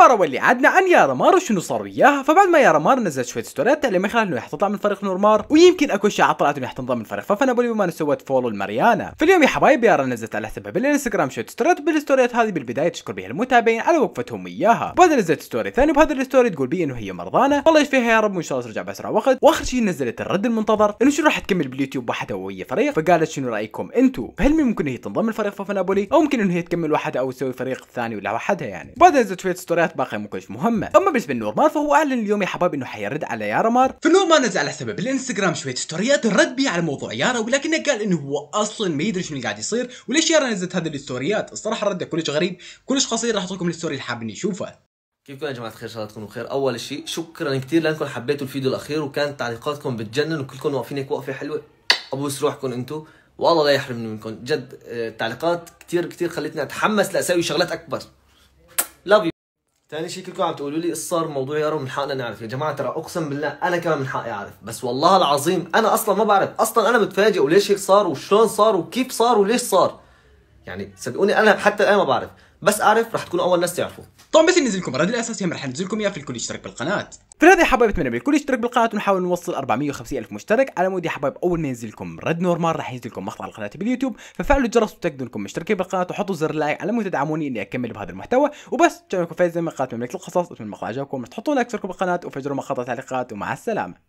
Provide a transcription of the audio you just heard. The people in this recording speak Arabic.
عبارة واللي عدنا عن يارمار وشنو صار وياها فبعد ما يارمار نزلت شويه ستوريات تعليمي خلال انه راح تطلع من فريق نورمار ويمكن اكو اشاعه طلعت انه راح تنضم من فريق ففنا بولي بما سوت فولو لماريانا فاليوم يا حبايب يارا نزلت على حسابها بالانستغرام شويه ستوريات بالستوريات هذه بالبدايه تشكر بها المتابعين على وقفتهم وياها وبعدها نزلت ستوري ثاني بهذا الستوري تقول بي انه هي مرضانه والله يشفيها يا رب وان شاء الله ترجع باسرع وقت واخر شيء نزلت الرد المنتظر انه شنو راح تكمل باليوتيوب وحدها وهي فريق فقالت شنو رايكم انتم فهل ممكن هي تنضم لفريق ففنابولي او ممكن انه هي تكمل وحدها او تسوي فريق ثاني ولا وحدها يعني بعدها نزلت شويه ستوريات التعديلات باقي مو كلش مهمة اما بالنسبة لنورمان فهو اعلن اليوم يا حباب انه حيرد على يارا فنور ما نزل على سبب الانستغرام شوية ستوريات رد بيه على موضوع يارا ولكنه قال انه هو اصلا ما يدري شنو اللي قاعد يصير وليش يارا نزلت هذه الستوريات الصراحة رده كلش غريب كلش قصير راح احط الستوري اللي حابين يشوفه كيفكم يا جماعه الخير ان شاء الله تكونوا بخير اول شيء شكرا كثير لانكم حبيتوا الفيديو الاخير وكانت تعليقاتكم بتجنن وكلكم واقفين هيك وقفه حلوه ابوس روحكم انتم والله لا يحرمني منكم جد التعليقات آه، كثير كثير خلتني اتحمس لاسوي شغلات اكبر لاف تاني شيء كلكم عم تقولوا لي ايش صار موضوع يارو من حقنا نعرف يا جماعه ترى اقسم بالله انا كمان من حقي اعرف بس والله العظيم انا اصلا ما بعرف اصلا انا متفاجئ وليش هيك صار وشلون صار وكيف صار وليش صار يعني صدقوني انا حتى الان ما بعرف بس اعرف رح تكونوا اول ناس تعرفوا طبعا بس ننزل الرد الاساسي هم رح ننزلكم اياه في الكل يشترك بالقناه في هذه يا حبايب اتمنى من الكل يشترك بالقناة ونحاول نوصل 450 ألف مشترك على مود يا حبايب أول ما ينزل لكم رد نورمال راح ينزل لكم مقطع القناة باليوتيوب ففعلوا الجرس وتأكدوا إنكم مشتركين بالقناة وحطوا زر اللايك على مود تدعموني إني أكمل بهذا المحتوى وبس شكرا لكم فايز من قناة مملكة القصص أتمنى المقطع عجبكم تحطوا لايك تشتركوا بالقناة وفجروا مقاطع تعليقات ومع السلامة